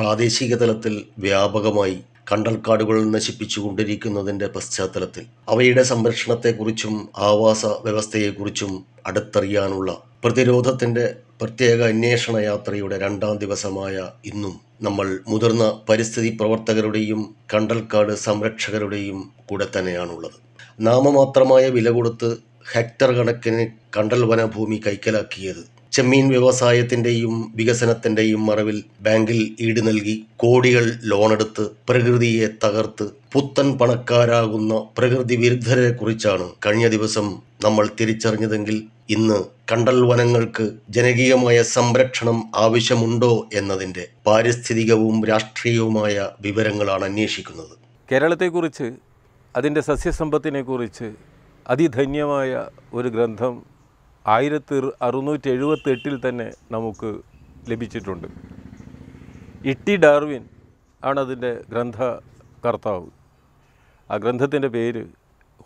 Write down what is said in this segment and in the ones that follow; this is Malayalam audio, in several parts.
പ്രാദേശിക തലത്തിൽ വ്യാപകമായി കണ്ടൽക്കാടുകൾ നശിപ്പിച്ചുകൊണ്ടിരിക്കുന്നതിൻ്റെ പശ്ചാത്തലത്തിൽ അവയുടെ സംരക്ഷണത്തെക്കുറിച്ചും ആവാസ വ്യവസ്ഥയെക്കുറിച്ചും അടുത്തറിയാനുള്ള പ്രതിരോധത്തിൻ്റെ പ്രത്യേക അന്വേഷണ യാത്രയുടെ രണ്ടാം ദിവസമായ ഇന്നും നമ്മൾ മുതിർന്ന പരിസ്ഥിതി പ്രവർത്തകരുടെയും കണ്ടൽക്കാട് സംരക്ഷകരുടെയും കൂടെ തന്നെയാണുള്ളത് നാമമാത്രമായ വില കൊടുത്ത് ഹെക്ടർ കണക്കിന് കണ്ടൽ വനഭൂമി കൈക്കലാക്കിയത് ചെമ്മീൻ വ്യവസായത്തിന്റെയും വികസനത്തിന്റെയും മറവിൽ ബാങ്കിൽ ഈട് നൽകി കോടികൾ ലോണെടുത്ത് പ്രകൃതിയെ തകർത്ത് പുത്തൻ പണക്കാരാകുന്ന പ്രകൃതി വിരുദ്ധരെ കുറിച്ചാണ് കഴിഞ്ഞ ദിവസം നമ്മൾ തിരിച്ചറിഞ്ഞതെങ്കിൽ ഇന്ന് കണ്ടൽ വനങ്ങൾക്ക് ജനകീയമായ സംരക്ഷണം ആവശ്യമുണ്ടോ എന്നതിൻ്റെ പാരിസ്ഥിതികവും രാഷ്ട്രീയവുമായ വിവരങ്ങളാണ് അന്വേഷിക്കുന്നത് കേരളത്തെക്കുറിച്ച് അതിൻ്റെ സസ്യസമ്പത്തിനെക്കുറിച്ച് അതിധന്യമായ ഒരു ഗ്രന്ഥം ആയിരത്തി അറുന്നൂറ്റി എഴുപത്തെട്ടിൽ തന്നെ നമുക്ക് ലഭിച്ചിട്ടുണ്ട് ഇട്ടി ഡാർവിൻ ആണതിൻ്റെ ഗ്രന്ഥകർത്താവ് ആ ഗ്രന്ഥത്തിൻ്റെ പേര്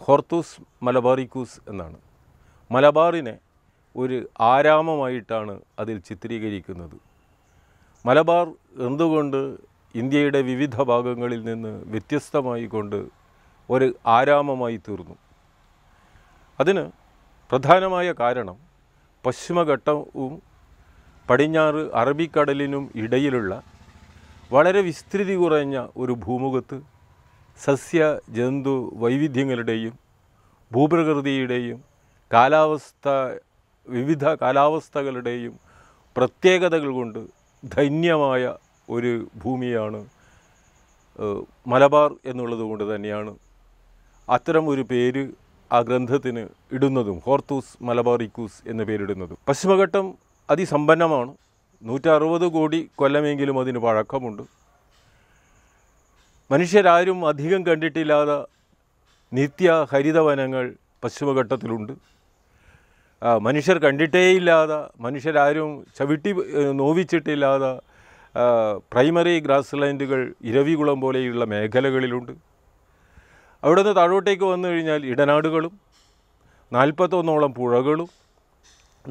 ഹോർത്തൂസ് മലബാറിക്കൂസ് എന്നാണ് മലബാറിനെ ഒരു ആരാമമായിട്ടാണ് അതിൽ ചിത്രീകരിക്കുന്നത് മലബാർ എന്തുകൊണ്ട് ഇന്ത്യയുടെ വിവിധ ഭാഗങ്ങളിൽ നിന്ന് വ്യത്യസ്തമായി കൊണ്ട് ഒരു ആരാമമായി തീർന്നു അതിന് പ്രധാനമായ കാരണം പശ്ചിമഘട്ടവും പടിഞ്ഞാറ് അറബിക്കടലിനും ഇടയിലുള്ള വളരെ വിസ്തൃതി കുറഞ്ഞ ഒരു ഭൂമുഖത്ത് സസ്യ ജന്തു വൈവിധ്യങ്ങളുടെയും ഭൂപ്രകൃതിയുടെയും കാലാവസ്ഥ വിവിധ കാലാവസ്ഥകളുടെയും പ്രത്യേകതകൾ കൊണ്ട് ധന്യമായ ഒരു ഭൂമിയാണ് മലബാർ എന്നുള്ളത് കൊണ്ട് തന്നെയാണ് അത്തരം ഒരു പേര് ആ ഗ്രന്ഥത്തിന് ഇടുന്നതും ഹോർത്തൂസ് മലബാറിക്കൂസ് എന്ന പേരിടുന്നതും പശ്ചിമഘട്ടം അതിസമ്പന്നമാണ് നൂറ്ററുപത് കോടി കൊല്ലമെങ്കിലും അതിന് പഴക്കമുണ്ട് മനുഷ്യരാരും അധികം കണ്ടിട്ടില്ലാതെ നിത്യ ഹരിതവനങ്ങൾ പശ്ചിമഘട്ടത്തിലുണ്ട് മനുഷ്യർ കണ്ടിട്ടേയില്ലാതെ മനുഷ്യരാരും ചവിട്ടി നോവിച്ചിട്ടില്ലാതെ പ്രൈമറി ഗ്രാസ്ലാൻഡുകൾ ഇരവികുളം പോലെയുള്ള മേഖലകളിലുണ്ട് അവിടുന്ന് താഴോട്ടേക്ക് വന്നു കഴിഞ്ഞാൽ ഇടനാടുകളും നാൽപ്പത്തൊന്നോളം പുഴകളും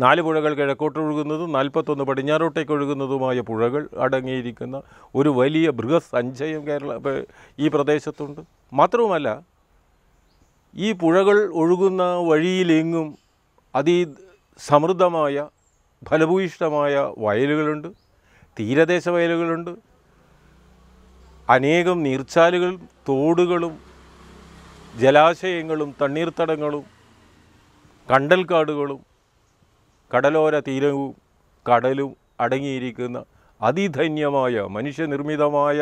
നാല് പുഴകൾ കിഴക്കോട്ടൊഴുകുന്നതും നാൽപ്പത്തൊന്ന് പടിഞ്ഞാറോട്ടേക്ക് ഒഴുകുന്നതുമായ പുഴകൾ അടങ്ങിയിരിക്കുന്ന ഒരു വലിയ ബൃഹസഞ്ചയം കേരള ഈ പ്രദേശത്തുണ്ട് മാത്രവുമല്ല ഈ പുഴകൾ ഒഴുകുന്ന വഴിയിലെങ്ങും അതി സമൃദ്ധമായ ഫലഭൂയിഷ്ടമായ വയലുകളുണ്ട് തീരദേശ വയലുകളുണ്ട് അനേകം നീർച്ചാലുകളും തോടുകളും ജലാശയങ്ങളും തണ്ണീർത്തടങ്ങളും കണ്ടൽക്കാടുകളും കടലോര തീരവും കടലും അടങ്ങിയിരിക്കുന്ന അതിധന്യമായ മനുഷ്യനിർമ്മിതമായ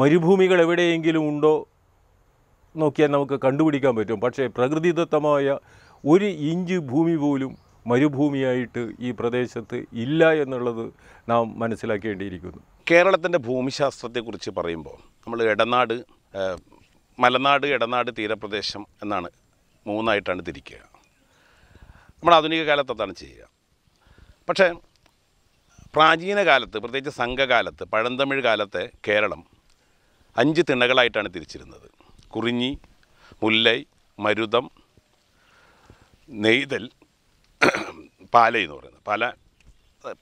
മരുഭൂമികൾ എവിടെയെങ്കിലും ഉണ്ടോ നോക്കിയാൽ നമുക്ക് കണ്ടുപിടിക്കാൻ പറ്റും പക്ഷേ പ്രകൃതിദത്തമായ ഒരു ഇഞ്ച് ഭൂമി പോലും മരുഭൂമിയായിട്ട് ഈ പ്രദേശത്ത് ഇല്ല എന്നുള്ളത് നാം മനസ്സിലാക്കേണ്ടിയിരിക്കുന്നു കേരളത്തിൻ്റെ ഭൂമിശാസ്ത്രത്തെക്കുറിച്ച് പറയുമ്പോൾ നമ്മൾ ഇടനാട് മലനാട് ഇടനാട് തീരപ്രദേശം എന്നാണ് മൂന്നായിട്ടാണ് തിരിക്കുക നമ്മൾ ആധുനിക കാലത്ത് അതാണ് ചെയ്യുക പക്ഷേ പ്രാചീന കാലത്ത് പ്രത്യേകിച്ച് സംഘകാലത്ത് പഴന്തമിഴ് കാലത്തെ കേരളം അഞ്ച് തിണകളായിട്ടാണ് തിരിച്ചിരുന്നത് കുറിഞ്ഞി മുല്ലൈ മരുതം നെയ്തൽ പാലൈ എന്ന് പറയുന്നത് പാല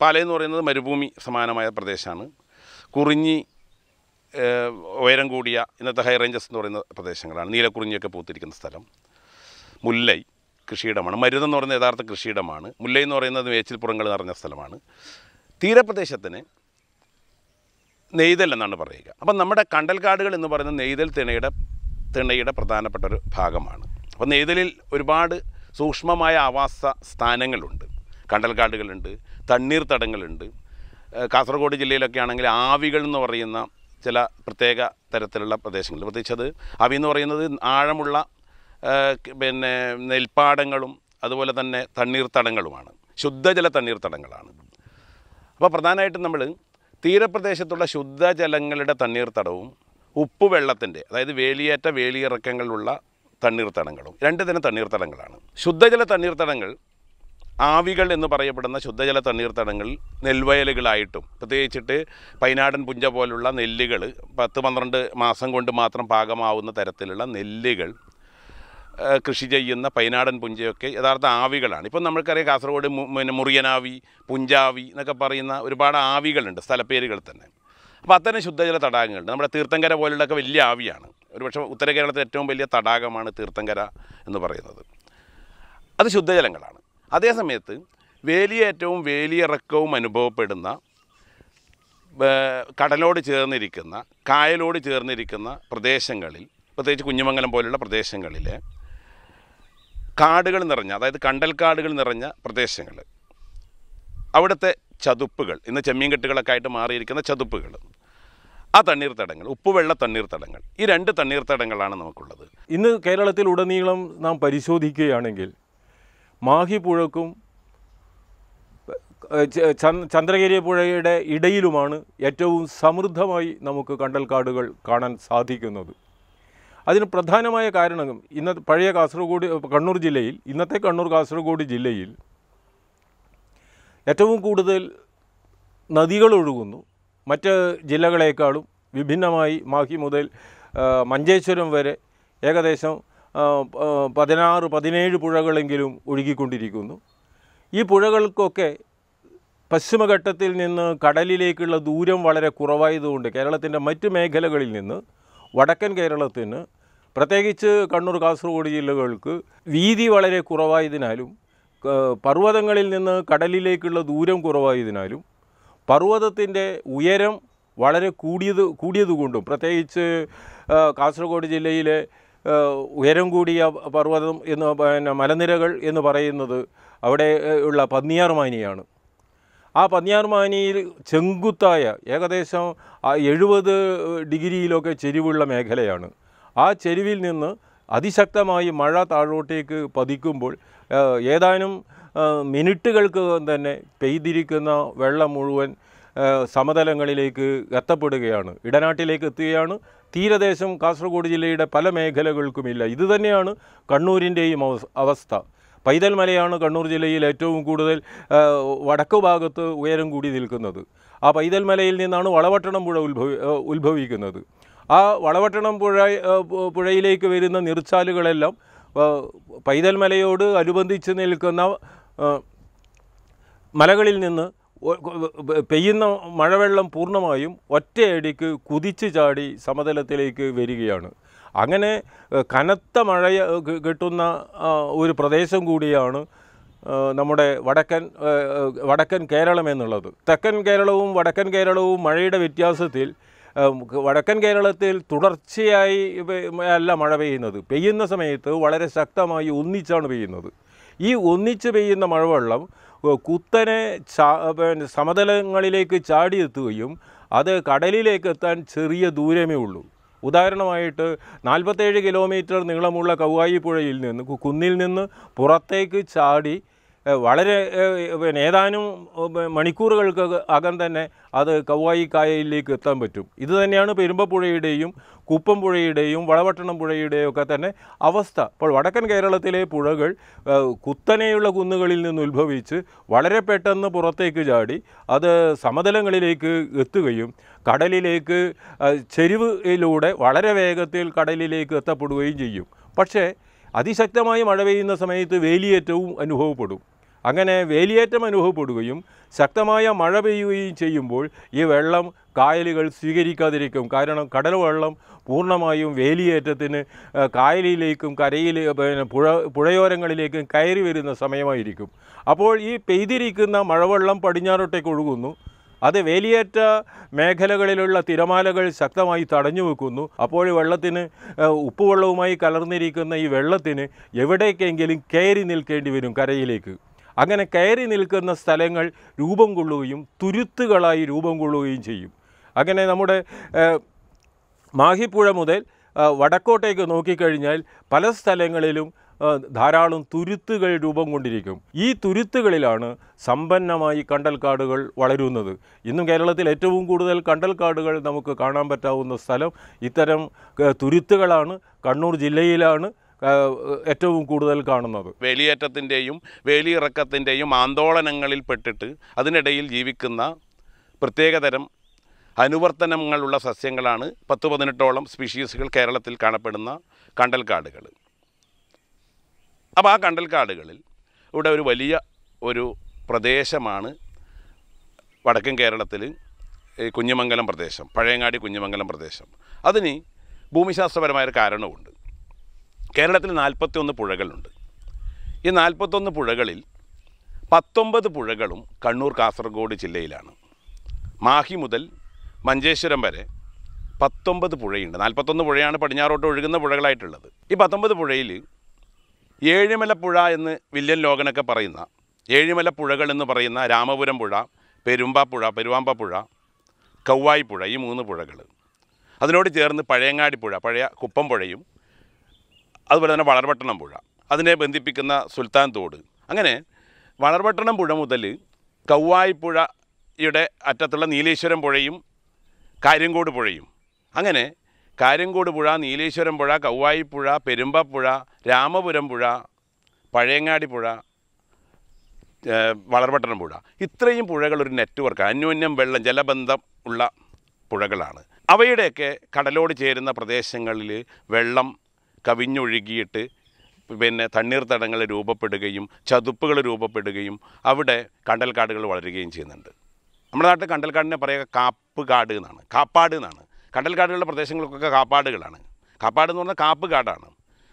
പാലൈ എന്ന് പറയുന്നത് മരുഭൂമി സമാനമായ പ്രദേശമാണ് കുറിഞ്ഞി ഉയരം കൂടിയ ഇന്നത്തെ ഹൈ റേഞ്ചസ് എന്ന് പറയുന്ന പ്രദേശങ്ങളാണ് നീലക്കുറിഞ്ഞൊക്കെ പൂത്തിരിക്കുന്ന സ്ഥലം മുല്ലൈ കൃഷിയിടമാണ് മരുതം എന്ന് പറയുന്ന യഥാർത്ഥ കൃഷിയിടമാണ് മുല്ലൈ എന്ന് പറയുന്നത് മേച്ചിൽപ്പുറങ്ങൾ നിറഞ്ഞ സ്ഥലമാണ് തീരപ്രദേശത്തിന് നെയ്തൽ എന്നാണ് പറയുക അപ്പം നമ്മുടെ കണ്ടൽക്കാടുകൾ എന്ന് പറയുന്ന നെയ്തൽ തിണയുടെ തിണയുടെ പ്രധാനപ്പെട്ട ഒരു ഭാഗമാണ് അപ്പോൾ നെയ്തലിൽ ഒരുപാട് സൂക്ഷ്മമായ ആവാസ സ്ഥാനങ്ങളുണ്ട് കണ്ടൽക്കാടുകളുണ്ട് തണ്ണീർത്തടങ്ങളുണ്ട് കാസർഗോഡ് ജില്ലയിലൊക്കെ ആണെങ്കിൽ ആവികൾ എന്ന് പറയുന്ന ചില പ്രത്യേക തരത്തിലുള്ള പ്രദേശങ്ങൾ പ്രത്യേകിച്ച് അത് അവി എന്ന് പറയുന്നത് ആഴമുള്ള പിന്നെ നെൽപ്പാടങ്ങളും അതുപോലെ തന്നെ തണ്ണീർത്തടങ്ങളുമാണ് ശുദ്ധജല തണ്ണീർത്തടങ്ങളാണ് അപ്പോൾ പ്രധാനമായിട്ടും നമ്മൾ തീരപ്രദേശത്തുള്ള ശുദ്ധജലങ്ങളുടെ തണ്ണീർത്തടവും ഉപ്പുവെള്ളത്തിൻ്റെ അതായത് വേലിയേറ്റ വേലിയിറക്കങ്ങളുള്ള തണ്ണീർത്തടങ്ങളും രണ്ട് തന്നെ തണ്ണീർത്തടങ്ങളാണ് ശുദ്ധജല തണ്ണീർത്തടങ്ങൾ ആവികൾ എന്ന് പറയപ്പെടുന്ന ശുദ്ധജല തണ്ണീർത്തടങ്ങൾ നെൽവയലുകളായിട്ടും പ്രത്യേകിച്ചിട്ട് പൈനാടൻ പുഞ്ച പോലുള്ള നെല്ലുകൾ പത്ത് പന്ത്രണ്ട് മാസം കൊണ്ട് മാത്രം പാകമാവുന്ന തരത്തിലുള്ള നെല്ലുകൾ കൃഷി ചെയ്യുന്ന പൈനാടൻ പുഞ്ചയൊക്കെ യഥാർത്ഥ ആവികളാണ് ഇപ്പം നമ്മൾക്കറിയാം കാസർഗോഡ് പിന്നെ മുറിയനാവി പുഞ്ചാവി എന്നൊക്കെ പറയുന്ന ഒരുപാട് ആവികളുണ്ട് സ്ഥലപ്പേരുകൾ തന്നെ അപ്പോൾ അത്തരം ശുദ്ധജല തടാകങ്ങളുണ്ട് നമ്മുടെ തീർത്ഥങ്കര പോലുള്ളതൊക്കെ വലിയ ആവിയാണ് ഒരുപക്ഷെ ഉത്തര കേരളത്തിലെ ഏറ്റവും വലിയ തടാകമാണ് തീർത്ഥങ്കര എന്ന് പറയുന്നത് അത് ശുദ്ധജലങ്ങളാണ് അതേ സമയത്ത് വേലിയേറ്റവും വേലിയിറക്കവും അനുഭവപ്പെടുന്ന കടലോട് ചേർന്നിരിക്കുന്ന കായലോട് ചേർന്നിരിക്കുന്ന പ്രദേശങ്ങളിൽ പ്രത്യേകിച്ച് കുഞ്ഞുമംഗലം പോലുള്ള പ്രദേശങ്ങളിൽ കാടുകൾ നിറഞ്ഞ അതായത് കണ്ടൽക്കാടുകൾ നിറഞ്ഞ പ്രദേശങ്ങൾ അവിടുത്തെ ചതുപ്പുകൾ ഇന്ന് ചെമ്മീൻ കെട്ടുകളൊക്കെ ആയിട്ട് മാറിയിരിക്കുന്ന ചതുപ്പുകൾ ആ തണ്ണീർത്തടങ്ങൾ ഉപ്പുവെള്ള തണ്ണീർത്തടങ്ങൾ ഈ രണ്ട് തണ്ണീർത്തടങ്ങളാണ് നമുക്കുള്ളത് ഇന്ന് കേരളത്തിൽ ഉടനീളം നാം പരിശോധിക്കുകയാണെങ്കിൽ മാഹി പുഴക്കും ചന്ദ്രഗിരി പുഴയുടെ ഇടയിലുമാണ് ഏറ്റവും സമൃദ്ധമായി നമുക്ക് കണ്ടൽക്കാടുകൾ കാണാൻ സാധിക്കുന്നത് അതിന് പ്രധാനമായ കാരണം ഇന്ന പഴയ കാസർഗോഡ് കണ്ണൂർ ജില്ലയിൽ ഇന്നത്തെ കണ്ണൂർ കാസർഗോഡ് ജില്ലയിൽ ഏറ്റവും കൂടുതൽ നദികൾ ഒഴുകുന്നു മറ്റ് ജില്ലകളേക്കാളും വിഭിന്നമായി മാഹി മുതൽ മഞ്ചേശ്വരം വരെ ഏകദേശം പതിനാറ് പതിനേഴ് പുഴകളെങ്കിലും ഒഴുകിക്കൊണ്ടിരിക്കുന്നു ഈ പുഴകൾക്കൊക്കെ പശ്ചിമഘട്ടത്തിൽ നിന്ന് കടലിലേക്കുള്ള ദൂരം വളരെ കുറവായതുകൊണ്ട് കേരളത്തിൻ്റെ മറ്റ് മേഖലകളിൽ നിന്ന് വടക്കൻ കേരളത്തിന് പ്രത്യേകിച്ച് കണ്ണൂർ കാസർഗോഡ് ജില്ലകൾക്ക് വീതി വളരെ കുറവായതിനാലും പർവ്വതങ്ങളിൽ നിന്ന് കടലിലേക്കുള്ള ദൂരം കുറവായതിനാലും പർവ്വതത്തിൻ്റെ ഉയരം വളരെ കൂടിയത് കൂടിയതുകൊണ്ടും പ്രത്യേകിച്ച് കാസർഗോഡ് ജില്ലയിലെ ഉയരം കൂടിയ പർവ്വതം എന്ന് പിന്നെ മലനിരകൾ എന്ന് പറയുന്നത് അവിടെ ഉള്ള പന്നിയാർമാനിയാണ് ആ പന്നിയാർമാനിയിൽ ചെങ്കുത്തായ ഏകദേശം എഴുപത് ഡിഗ്രിയിലൊക്കെ ചെരിവുള്ള മേഖലയാണ് ആ ചെരുവിൽ നിന്ന് അതിശക്തമായി മഴ താഴോട്ടേക്ക് പതിക്കുമ്പോൾ ഏതാനും മിനിറ്റുകൾക്ക് തന്നെ പെയ്തിരിക്കുന്ന വെള്ളം മുഴുവൻ സമതലങ്ങളിലേക്ക് എത്തപ്പെടുകയാണ് ഇടനാട്ടിലേക്ക് എത്തുകയാണ് തീരദേശം കാസർഗോഡ് ജില്ലയുടെ പല മേഖലകൾക്കുമില്ല ഇതുതന്നെയാണ് കണ്ണൂരിൻ്റെയും അവസ്ഥ പൈതൽ മലയാണ് കണ്ണൂർ ജില്ലയിൽ ഏറ്റവും കൂടുതൽ വടക്ക് ഭാഗത്ത് ഉയരം കൂടി നിൽക്കുന്നത് ആ പൈതൽ മലയിൽ നിന്നാണ് വളവട്ടണം പുഴ ഉത്ഭവിക്കുന്നത് ആ വളവട്ടണം പുഴ പുഴയിലേക്ക് വരുന്ന നിർച്ചാലുകളെല്ലാം പൈതൽ മലയോട് അനുബന്ധിച്ച് നിൽക്കുന്ന മലകളിൽ നിന്ന് പെയ്യുന്ന മഴവെള്ളം പൂർണ്ണമായും ഒറ്റയടിക്ക് കുതിച്ചു ചാടി സമതലത്തിലേക്ക് വരികയാണ് അങ്ങനെ കനത്ത മഴ കിട്ടുന്ന ഒരു പ്രദേശം കൂടിയാണ് നമ്മുടെ വടക്കൻ വടക്കൻ കേരളം എന്നുള്ളത് തെക്കൻ കേരളവും വടക്കൻ കേരളവും മഴയുടെ വ്യത്യാസത്തിൽ വടക്കൻ കേരളത്തിൽ തുടർച്ചയായി അല്ല മഴ പെയ്യുന്നത് പെയ്യുന്ന സമയത്ത് വളരെ ശക്തമായി ഒന്നിച്ചാണ് പെയ്യുന്നത് ഈ ഒന്നിച്ച് പെയ്യുന്ന മഴവെള്ളം കുത്തനെ പിന്നെ സമതലങ്ങളിലേക്ക് ചാടിയെത്തുകയും അത് കടലിലേക്ക് എത്താൻ ചെറിയ ദൂരമേ ഉള്ളൂ ഉദാഹരണമായിട്ട് നാൽപ്പത്തേഴ് കിലോമീറ്റർ നീളമുള്ള കൗവായി പുഴയിൽ നിന്ന് കുന്നിൽ നിന്ന് പുറത്തേക്ക് ചാടി വളരെ പിന്നെ ഏതാനും മണിക്കൂറുകൾക്ക് അകം തന്നെ അത് കവായി കായലിലേക്ക് എത്താൻ പറ്റും ഇത് തന്നെയാണ് പെരുമ്പപ്പുഴയുടെയും കുപ്പം പുഴയുടെയും വളവട്ടണം പുഴയുടെയും ഒക്കെ തന്നെ അവസ്ഥ അപ്പോൾ വടക്കൻ കേരളത്തിലെ പുഴകൾ കുത്തനെയുള്ള കുന്നുകളിൽ നിന്ന് ഉത്ഭവിച്ച് വളരെ പെട്ടെന്ന് പുറത്തേക്ക് ചാടി അത് സമതലങ്ങളിലേക്ക് എത്തുകയും കടലിലേക്ക് ചെരിവിലൂടെ വളരെ വേഗത്തിൽ കടലിലേക്ക് എത്തപ്പെടുകയും ചെയ്യും പക്ഷേ അതിശക്തമായി മഴ പെയ്യുന്ന സമയത്ത് വേലിയേറ്റവും അനുഭവപ്പെടും അങ്ങനെ വേലിയേറ്റം അനുഭവപ്പെടുകയും ശക്തമായ മഴ പെയ്യുകയും ചെയ്യുമ്പോൾ ഈ വെള്ളം കായലുകൾ സ്വീകരിക്കാതിരിക്കും കാരണം കടൽ വെള്ളം പൂർണ്ണമായും വേലിയേറ്റത്തിന് കായലിലേക്കും കരയിൽ പിന്നെ പുഴ പുഴയോരങ്ങളിലേക്കും കയറി വരുന്ന സമയമായിരിക്കും അപ്പോൾ ഈ പെയ്തിരിക്കുന്ന മഴവെള്ളം പടിഞ്ഞാറോട്ടേക്ക് ഒഴുകുന്നു അത് വേലിയേറ്റ മേഖലകളിലുള്ള തിരമാലകൾ ശക്തമായി തടഞ്ഞു വെക്കുന്നു അപ്പോൾ വെള്ളത്തിന് ഉപ്പുവെള്ളവുമായി കലർന്നിരിക്കുന്ന ഈ വെള്ളത്തിന് എവിടേക്കെങ്കിലും കയറി നിൽക്കേണ്ടി വരും കരയിലേക്ക് അങ്ങനെ കയറി നിൽക്കുന്ന സ്ഥലങ്ങൾ രൂപം കൊള്ളുകയും തുരുത്തുകളായി രൂപം കൊള്ളുകയും ചെയ്യും അങ്ങനെ നമ്മുടെ മാഹിപ്പുഴ മുതൽ വടക്കോട്ടേക്ക് നോക്കിക്കഴിഞ്ഞാൽ പല സ്ഥലങ്ങളിലും ധാരാളം തുരുത്തുകൾ രൂപം കൊണ്ടിരിക്കും ഈ തുരുത്തുകളിലാണ് സമ്പന്നമായി കണ്ടൽക്കാടുകൾ വളരുന്നത് ഇന്നും കേരളത്തിൽ ഏറ്റവും കൂടുതൽ കണ്ടൽക്കാടുകൾ നമുക്ക് കാണാൻ പറ്റാവുന്ന സ്ഥലം ഇത്തരം തുരുത്തുകളാണ് കണ്ണൂർ ജില്ലയിലാണ് ഏറ്റവും കൂടുതൽ കാണുന്നത് വേലിയേറ്റത്തിൻ്റെയും വേലിയിറക്കത്തിൻ്റെയും ആന്തോളനങ്ങളിൽ പെട്ടിട്ട് അതിനിടയിൽ ജീവിക്കുന്ന പ്രത്യേകതരം അനുവർത്തനങ്ങളുള്ള സസ്യങ്ങളാണ് പത്ത് പതിനെട്ടോളം സ്പീഷീസുകൾ കേരളത്തിൽ കാണപ്പെടുന്ന കണ്ടൽക്കാടുകൾ അപ്പോൾ ആ കണ്ടൽക്കാടുകളിൽ ഇവിടെ ഒരു വലിയ ഒരു പ്രദേശമാണ് വടക്കൻ കേരളത്തിൽ കുഞ്ഞുമംഗലം പ്രദേശം പഴയങ്ങാടി കുഞ്ഞുമംഗലം പ്രദേശം അതിന് ഭൂമിശാസ്ത്രപരമായൊരു കാരണമുണ്ട് കേരളത്തിൽ നാൽപ്പത്തിയൊന്ന് പുഴകളുണ്ട് ഈ നാൽപ്പത്തൊന്ന് പുഴകളിൽ പത്തൊമ്പത് പുഴകളും കണ്ണൂർ കാസർഗോഡ് ജില്ലയിലാണ് മാഹി മുതൽ മഞ്ചേശ്വരം വരെ പത്തൊമ്പത് പുഴയുണ്ട് നാൽപ്പത്തൊന്ന് പുഴയാണ് പടിഞ്ഞാറോട്ട് ഒഴുകുന്ന പുഴകളായിട്ടുള്ളത് ഈ പത്തൊമ്പത് പുഴയിൽ ഏഴുമല പുഴ എന്ന് വില്യൻ ലോകനൊക്കെ പറയുന്ന ഏഴുമല പുഴകൾ എന്ന് പറയുന്ന രാമപുരം പുഴ പെരുമ്പാ പുഴ പെരുവാമ്പ പുഴ കൗവായി പുഴ ഈ മൂന്ന് പുഴകൾ അതിനോട് ചേർന്ന് പഴയങ്ങാടി പുഴ പഴയ കുപ്പം പുഴയും അതുപോലെ തന്നെ വളർവട്ടണം പുഴ അതിനെ ബന്ധിപ്പിക്കുന്ന സുൽത്താൻ തോട് അങ്ങനെ വളർവട്ടണം പുഴ മുതൽ കൗവായിപ്പുഴയുടെ അറ്റത്തുള്ള നീലേശ്വരം പുഴയും കാര്യങ്കോട് പുഴയും അങ്ങനെ കാര്യങ്കോട് പുഴ നീലേശ്വരം പുഴ കൗവായിപ്പുഴ പെരുമ്പപ്പുഴ രാമപുരം പുഴ പഴയങ്ങാടി പുഴ വളർവട്ടണം പുഴ ഇത്രയും പുഴകൾ ഒരു നെറ്റ്വർക്ക് അന്യോന്യം വെള്ളം ജലബന്ധം ഉള്ള പുഴകളാണ് അവയുടെയൊക്കെ കടലോട് ചേരുന്ന പ്രദേശങ്ങളിൽ വെള്ളം കവിഞ്ഞൊഴുകിയിട്ട് പിന്നെ തണ്ണീർത്തടങ്ങൾ രൂപപ്പെടുകയും ചതുപ്പുകൾ രൂപപ്പെടുകയും അവിടെ കണ്ടൽക്കാടുകൾ വളരുകയും ചെയ്യുന്നുണ്ട് നമ്മുടെ നാട്ടിൽ കണ്ടൽക്കാടിനെ പറയുക കാപ്പ് കാട് എന്നാണ് കാപ്പാട് എന്നാണ് കണ്ടൽക്കാടുകളുടെ പ്രദേശങ്ങൾക്കൊക്കെ കാപ്പാടുകളാണ് കാപ്പാട് എന്ന് പറഞ്ഞാൽ കാപ്പ് കാടാണ്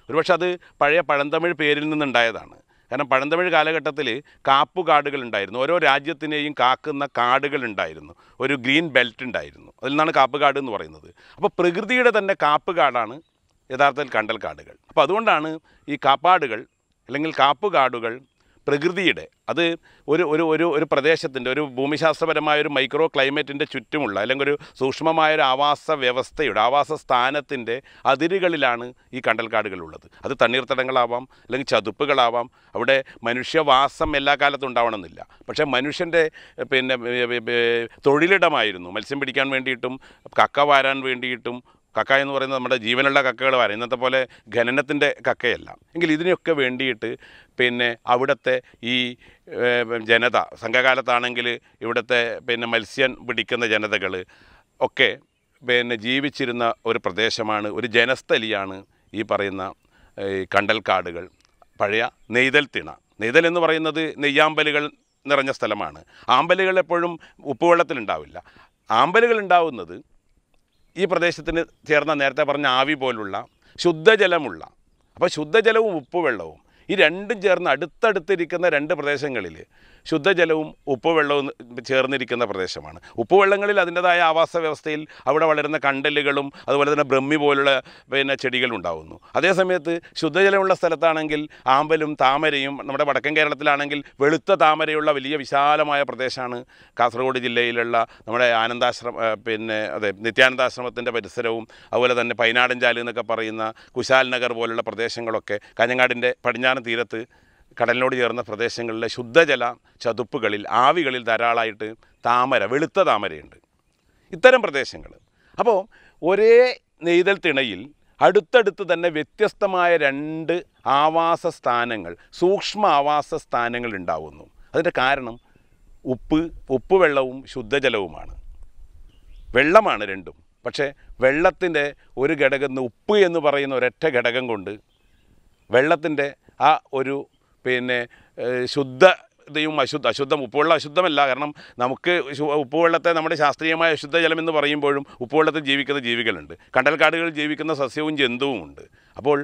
ഒരുപക്ഷെ അത് പഴയ പഴന്തമിഴ് പേരിൽ നിന്നുണ്ടായതാണ് കാരണം പഴന്തമിഴ് കാലഘട്ടത്തിൽ കാപ്പ് കാടുകൾ ഉണ്ടായിരുന്നു ഓരോ രാജ്യത്തിനെയും കാക്കുന്ന കാടുകൾ ഉണ്ടായിരുന്നു ഒരു ഗ്രീൻ ബെൽറ്റ് ഉണ്ടായിരുന്നു അതിൽ നിന്നാണ് കാപ്പ് കാട് എന്ന് പറയുന്നത് അപ്പോൾ പ്രകൃതിയുടെ തന്നെ കാപ്പ് കാടാണ് യഥാർത്ഥത്തിൽ കണ്ടൽ കാടുകൾ അപ്പോൾ അതുകൊണ്ടാണ് ഈ കാപ്പാടുകൾ അല്ലെങ്കിൽ കാപ്പുകാടുകൾ പ്രകൃതിയുടെ അത് ഒരു ഒരു ഒരു ഒരു പ്രദേശത്തിൻ്റെ ഒരു ഭൂമിശാസ്ത്രപരമായ ഒരു മൈക്രോ ക്ലൈമറ്റിൻ്റെ ചുറ്റുമുള്ള അല്ലെങ്കിൽ ഒരു സൂക്ഷ്മമായ ഒരു ആവാസ വ്യവസ്ഥയുടെ ആവാസ സ്ഥാനത്തിൻ്റെ അതിരുകളിലാണ് ഈ കണ്ടൽക്കാടുകൾ ഉള്ളത് അത് തണ്ണീർത്തടങ്ങളാവാം അല്ലെങ്കിൽ ചതുപ്പുകളാവാം അവിടെ മനുഷ്യവാസം എല്ലാ കാലത്തും ഉണ്ടാവണമെന്നില്ല പക്ഷേ മനുഷ്യൻ്റെ പിന്നെ തൊഴിലിടമായിരുന്നു മത്സ്യം പിടിക്കാൻ വേണ്ടിയിട്ടും കക്ക വാരാൻ വേണ്ടിയിട്ടും കക്ക എന്ന് പറയുന്നത് നമ്മുടെ ജീവനുള്ള കക്കകൾ വരെ ഇന്നത്തെ പോലെ ഖനനത്തിൻ്റെ കക്കയല്ല എങ്കിൽ ഇതിനൊക്കെ വേണ്ടിയിട്ട് പിന്നെ അവിടുത്തെ ഈ ജനത സംഘകാലത്താണെങ്കിൽ ഇവിടുത്തെ പിന്നെ മത്സ്യം പിടിക്കുന്ന ജനതകൾ ഒക്കെ പിന്നെ ജീവിച്ചിരുന്ന ഒരു പ്രദേശമാണ് ഒരു ജനസ്ഥലിയാണ് ഈ പറയുന്ന കണ്ടൽക്കാടുകൾ പഴയ നെയ്തൽ തിണ നെയ്തൽ എന്ന് പറയുന്നത് നെയ്യാമ്പലുകൾ നിറഞ്ഞ സ്ഥലമാണ് ആമ്പലുകൾ എപ്പോഴും ഉപ്പുവെള്ളത്തിലുണ്ടാവില്ല ആമ്പലുകൾ ഉണ്ടാവുന്നത് ഈ പ്രദേശത്തിന് ചേർന്ന നേരത്തെ പറഞ്ഞ ആവി പോലുള്ള ശുദ്ധജലമുള്ള അപ്പോൾ ശുദ്ധജലവും ഉപ്പുവെള്ളവും ഈ രണ്ടും ചേർന്ന് അടുത്തടുത്തിരിക്കുന്ന രണ്ട് പ്രദേശങ്ങളിൽ ശുദ്ധജലവും ഉപ്പുവെള്ളവും ചേർന്നിരിക്കുന്ന പ്രദേശമാണ് ഉപ്പുവെള്ളങ്ങളിൽ അതിൻ്റെതായ ആവാസ വ്യവസ്ഥയിൽ അവിടെ വളരുന്ന കണ്ടലുകളും അതുപോലെ തന്നെ ബ്രഹ്മി പോലുള്ള പിന്നെ ചെടികൾ ഉണ്ടാകുന്നു അതേസമയത്ത് ശുദ്ധജലമുള്ള സ്ഥലത്താണെങ്കിൽ ആമ്പലും താമരയും നമ്മുടെ വടക്കൻ കേരളത്തിലാണെങ്കിൽ വെളുത്ത താമരയുള്ള വലിയ വിശാലമായ പ്രദേശമാണ് കാസർഗോഡ് ജില്ലയിലുള്ള നമ്മുടെ ആനന്ദാശ്രമ പിന്നെ അതെ നിത്യാനന്ദാശ്രമത്തിൻ്റെ പരിസരവും അതുപോലെ തന്നെ പൈനാടൻ ചാല് എന്നൊക്കെ പറയുന്ന കുശാൽ നഗർ പോലുള്ള പ്രദേശങ്ങളൊക്കെ കാഞ്ഞങ്ങാടിൻ്റെ പടിഞ്ഞാറൻ തീരത്ത് കടലിനോട് ചേർന്ന പ്രദേശങ്ങളിലെ ശുദ്ധജല ചതുപ്പുകളിൽ ആവികളിൽ ധാരാളമായിട്ട് താമര വെളുത്ത താമരയുണ്ട് ഇത്തരം പ്രദേശങ്ങൾ അപ്പോൾ ഒരേ നെയ്തൽ തിണയിൽ അടുത്തടുത്ത് തന്നെ വ്യത്യസ്തമായ രണ്ട് ആവാസ സ്ഥാനങ്ങൾ സൂക്ഷ്മ ആവാസ സ്ഥാനങ്ങൾ ഉണ്ടാവുന്നു അതിൻ്റെ കാരണം ഉപ്പ് ഉപ്പുവെള്ളവും ശുദ്ധജലവുമാണ് വെള്ളമാണ് രണ്ടും പക്ഷേ വെള്ളത്തിൻ്റെ ഒരു ഘടകം ഉപ്പ് എന്ന് പറയുന്ന ഒരൊറ്റ ഘടകം കൊണ്ട് വെള്ളത്തിൻ്റെ ആ ഒരു പിന്നെ ശുദ്ധ ശുദ്ധയും അശുദ്ധ അശുദ്ധം ഉപ്പുവെള്ളം അശുദ്ധമല്ല കാരണം നമുക്ക് ഉപ്പുവെള്ളത്തെ നമ്മുടെ ശാസ്ത്രീയമായ അശുദ്ധജലം എന്ന് പറയുമ്പോഴും ഉപ്പുവെള്ളത്തിൽ ജീവിക്കുന്ന ജീവികളുണ്ട് കണ്ടൽക്കാടുകളിൽ ജീവിക്കുന്ന സസ്യവും ജന്തുവും ഉണ്ട് അപ്പോൾ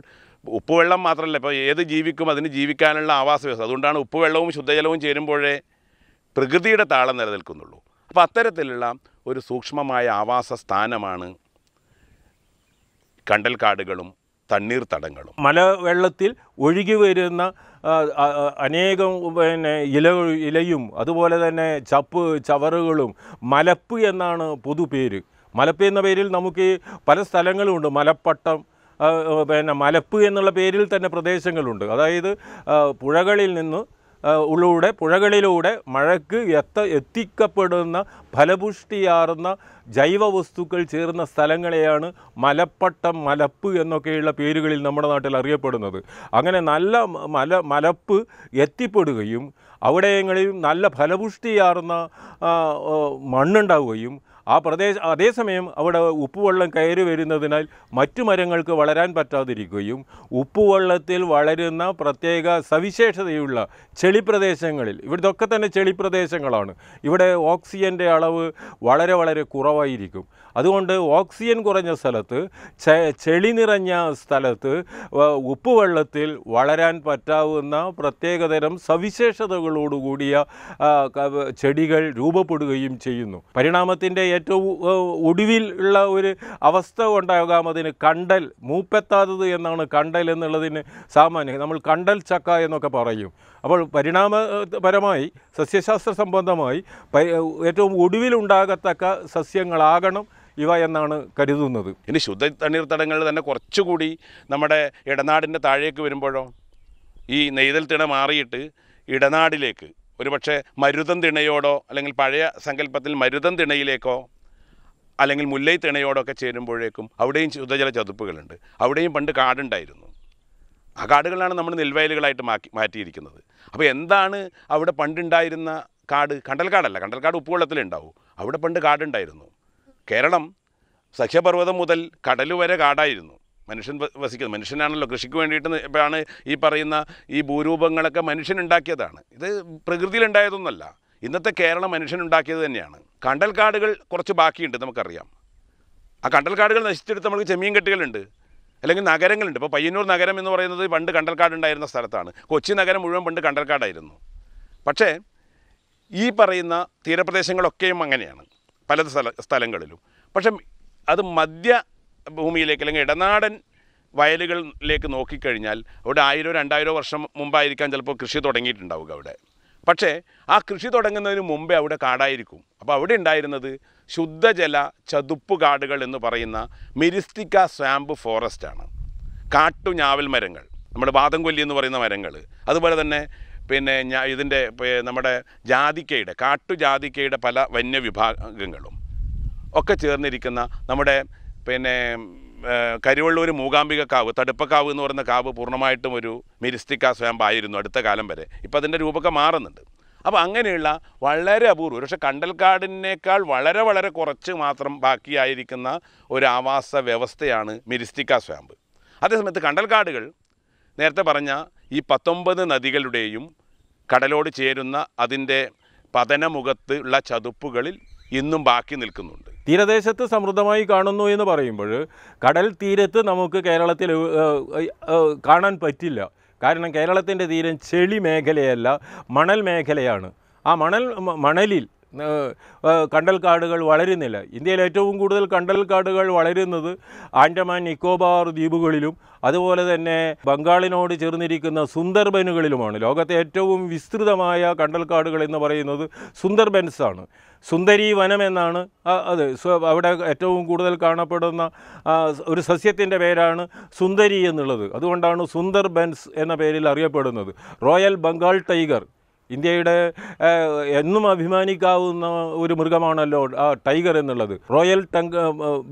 ഉപ്പുവെള്ളം മാത്രമല്ല ഇപ്പോൾ ഏത് ജീവിക്കും അതിന് ജീവിക്കാനുള്ള ആവാസ വ്യവസ്ഥ അതുകൊണ്ടാണ് ഉപ്പുവെള്ളവും ശുദ്ധജലവും ചേരുമ്പോഴേ പ്രകൃതിയുടെ താളം നിലനിൽക്കുന്നുള്ളൂ അപ്പോൾ അത്തരത്തിലുള്ള ഒരു സൂക്ഷ്മമായ ആവാസ സ്ഥാനമാണ് കണ്ടൽക്കാടുകളും തണ്ണീർ തടങ്ങളും മലവെള്ളത്തിൽ ഒഴുകി വരുന്ന അനേകം പിന്നെ ഇല ഇലയും അതുപോലെ തന്നെ ചപ്പ് ചവറുകളും മലപ്പ് എന്നാണ് പൊതുപേര് മലപ്പ് എന്ന പേരിൽ നമുക്ക് പല സ്ഥലങ്ങളുമുണ്ട് മലപ്പട്ടം പിന്നെ മലപ്പ് എന്നുള്ള പേരിൽ തന്നെ പ്രദേശങ്ങളുണ്ട് അതായത് പുഴകളിൽ നിന്ന് ഉള്ളിലൂടെ പുഴകളിലൂടെ മഴയ്ക്ക് എത്ത എത്തിക്കപ്പെടുന്ന ഫലപുഷ്ടിയാർന്ന ജൈവവസ്തുക്കൾ ചേർന്ന സ്ഥലങ്ങളെയാണ് മലപ്പട്ടം മലപ്പ് എന്നൊക്കെയുള്ള പേരുകളിൽ നമ്മുടെ നാട്ടിൽ അറിയപ്പെടുന്നത് അങ്ങനെ നല്ല മല മലപ്പ് എത്തിപ്പെടുകയും അവിടെയെങ്കിലും നല്ല ഫലപുഷ്ടിയാർന്ന മണ്ണുണ്ടാവുകയും ആ പ്രദേശ അതേസമയം അവിടെ ഉപ്പുവെള്ളം കയറി വരുന്നതിനാൽ മറ്റു മരങ്ങൾക്ക് വളരാൻ പറ്റാതിരിക്കുകയും ഉപ്പുവെള്ളത്തിൽ വളരുന്ന പ്രത്യേക സവിശേഷതയുള്ള ചെളിപ്രദേശങ്ങളിൽ ഇവിടുത്തെ തന്നെ ചെളിപ്രദേശങ്ങളാണ് ഇവിടെ ഓക്സിജൻ്റെ അളവ് വളരെ വളരെ കുറവായിരിക്കും അതുകൊണ്ട് ഓക്സിജൻ കുറഞ്ഞ സ്ഥലത്ത് ചെളി നിറഞ്ഞ സ്ഥലത്ത് ഉപ്പുവെള്ളത്തിൽ വളരാൻ പറ്റാവുന്ന പ്രത്യേകതരം സവിശേഷതകളോടുകൂടിയ ചെടികൾ രൂപപ്പെടുകയും ചെയ്യുന്നു പരിണാമത്തിൻ്റെ ഏറ്റവും ഒടുവിൽ ഉള്ള ഒരു അവസ്ഥ ഉണ്ടാകാം അതിന് കണ്ടൽ മൂപ്പെത്താത്തത് എന്നാണ് കണ്ടൽ എന്നുള്ളതിന് സാമാന്യം നമ്മൾ കണ്ടൽ ചക്ക എന്നൊക്കെ പറയും അപ്പോൾ പരിണാമപരമായി സസ്യശാസ്ത്ര സംബന്ധമായി ഏറ്റവും ഒടുവിലുണ്ടാകത്തക്ക സസ്യങ്ങളാകണം ഇവ എന്നാണ് കരുതുന്നത് ഇനി ശുദ്ധ തടങ്ങൾ തന്നെ കുറച്ചുകൂടി നമ്മുടെ ഇടനാടിൻ്റെ താഴേക്ക് വരുമ്പോഴോ ഈ നെയ്തൽ തിണ മാറിയിട്ട് ഇടനാടിലേക്ക് ഒരുപക്ഷെ മരുതം തിണയോടോ അല്ലെങ്കിൽ പഴയ സങ്കല്പത്തിൽ മരുതം തിണയിലേക്കോ അല്ലെങ്കിൽ മുല്ലൈ തിണയോടൊക്കെ ചേരുമ്പോഴേക്കും അവിടെയും ശുദ്ധജല ചതുപ്പുകളുണ്ട് അവിടെയും പണ്ട് കാടുണ്ടായിരുന്നു ആ കാടുകളാണ് നമ്മൾ നെൽവയലുകളായിട്ട് മാറ്റി മാറ്റിയിരിക്കുന്നത് അപ്പോൾ എന്താണ് അവിടെ പണ്ടുണ്ടായിരുന്ന കാട് കണ്ടൽക്കാടല്ല കണ്ടൽക്കാട് ഉപ്പുവെള്ളത്തിലുണ്ടാവും അവിടെ പണ്ട് കാടുണ്ടായിരുന്നു കേരളം സഖ്യപർവ്വതം മുതൽ കടലുവരെ കാടായിരുന്നു മനുഷ്യൻ വസിക്കുന്നത് മനുഷ്യനാണല്ലോ കൃഷിക്ക് വേണ്ടിയിട്ട് ഇപ്പോഴാണ് ഈ പറയുന്ന ഈ ഭൂരൂപങ്ങളൊക്കെ ഉണ്ടാക്കിയതാണ് ഇത് പ്രകൃതിയിലുണ്ടായതൊന്നുമല്ല ഇന്നത്തെ കേരളം ഉണ്ടാക്കിയത് തന്നെയാണ് കണ്ടൽക്കാടുകൾ കുറച്ച് ബാക്കിയുണ്ട് നമുക്കറിയാം ആ കണ്ടൽക്കാടുകൾ നശിച്ചെടുത്ത് നമുക്ക് ചെമ്മീൻ കെട്ടുകളുണ്ട് അല്ലെങ്കിൽ നഗരങ്ങളുണ്ട് ഇപ്പോൾ പയ്യന്നൂർ നഗരം എന്ന് പറയുന്നത് പണ്ട് കണ്ടൽക്കാടുണ്ടായിരുന്ന സ്ഥലത്താണ് കൊച്ചി നഗരം മുഴുവൻ പണ്ട് കണ്ടൽക്കാടായിരുന്നു പക്ഷേ ഈ പറയുന്ന തീരപ്രദേശങ്ങളൊക്കെയും അങ്ങനെയാണ് പല സ്ഥല സ്ഥലങ്ങളിലും പക്ഷേ അത് മദ്യ ഭൂമിയിലേക്ക് അല്ലെങ്കിൽ ഇടനാടൻ വയലുകളിലേക്ക് നോക്കിക്കഴിഞ്ഞാൽ അവിടെ ആയിരോ രണ്ടായിരോ വർഷം മുമ്പായിരിക്കാം ചിലപ്പോൾ കൃഷി തുടങ്ങിയിട്ടുണ്ടാവുക അവിടെ പക്ഷേ ആ കൃഷി തുടങ്ങുന്നതിന് മുമ്പേ അവിടെ കാടായിരിക്കും അപ്പോൾ അവിടെ ഉണ്ടായിരുന്നത് ശുദ്ധജല ചതുപ്പ് കാടുകൾ എന്ന് പറയുന്ന മെരിസ്റ്റിക്ക സ്വാമ്പ് ഫോറസ്റ്റ് ആണ് കാട്ടു ഞാവൽ മരങ്ങൾ നമ്മുടെ വാദംകൊല്ലി എന്ന് പറയുന്ന മരങ്ങൾ അതുപോലെ തന്നെ പിന്നെ ഞാ ഇതിൻ്റെ നമ്മുടെ ജാതിക്കയുടെ കാട്ടു ജാതിക്കയുടെ പല വന്യവിഭാഗങ്ങളും ഒക്കെ ചേർന്നിരിക്കുന്ന നമ്മുടെ പിന്നെ കരുവള്ളൂർ കാവ് തടുപ്പക്കാവ് എന്ന് പറയുന്ന കാവ് പൂർണ്ണമായിട്ടും ഒരു മിരിസ്റ്റിക്ക സ്വയംഭായിരുന്നു അടുത്ത കാലം വരെ ഇപ്പം അതിൻ്റെ രൂപമൊക്കെ മാറുന്നുണ്ട് അപ്പോൾ അങ്ങനെയുള്ള വളരെ അപൂർവം പക്ഷേ കണ്ടൽക്കാടിനേക്കാൾ വളരെ വളരെ കുറച്ച് മാത്രം ബാക്കിയായിരിക്കുന്ന ഒരു ആവാസ വ്യവസ്ഥയാണ് മിരിസ്റ്റിക്ക സ്വാമ്പ് അതേസമയത്ത് കണ്ടൽക്കാടുകൾ നേരത്തെ പറഞ്ഞ ഈ പത്തൊമ്പത് നദികളുടെയും കടലോട് ചേരുന്ന അതിൻ്റെ പതനമുഖത്ത് ഉള്ള ചതുപ്പുകളിൽ ഇന്നും ബാക്കി നിൽക്കുന്നുണ്ട് തീരദേശത്ത് സമൃദ്ധമായി കാണുന്നു എന്ന് പറയുമ്പോൾ കടൽ തീരത്ത് നമുക്ക് കേരളത്തിൽ കാണാൻ പറ്റില്ല കാരണം കേരളത്തിൻ്റെ തീരം ചെളി മേഖലയല്ല മണൽ മേഖലയാണ് ആ മണൽ മണലിൽ കണ്ടൽ കാടുകൾ വളരുന്നില്ല ഇന്ത്യയിൽ ഏറ്റവും കൂടുതൽ കണ്ടൽ കാടുകൾ വളരുന്നത് ആൻഡമാൻ നിക്കോബാർ ദ്വീപുകളിലും അതുപോലെ തന്നെ ബംഗാളിനോട് ചേർന്നിരിക്കുന്ന സുന്ദർബനുകളിലുമാണ് ലോകത്തെ ഏറ്റവും വിസ്തൃതമായ കണ്ടൽ കാടുകൾ എന്ന് പറയുന്നത് സുന്ദർബൻസാണ് സുന്ദരി വനം എന്നാണ് അത് അവിടെ ഏറ്റവും കൂടുതൽ കാണപ്പെടുന്ന ഒരു സസ്യത്തിൻ്റെ പേരാണ് സുന്ദരി എന്നുള്ളത് അതുകൊണ്ടാണ് സുന്ദർബൻസ് എന്ന പേരിൽ അറിയപ്പെടുന്നത് റോയൽ ബംഗാൾ ടൈഗർ ഇന്ത്യയുടെ എന്നും അഭിമാനിക്കാവുന്ന ഒരു മൃഗമാണല്ലോ ആ ടൈഗർ എന്നുള്ളത് റോയൽ ടങ്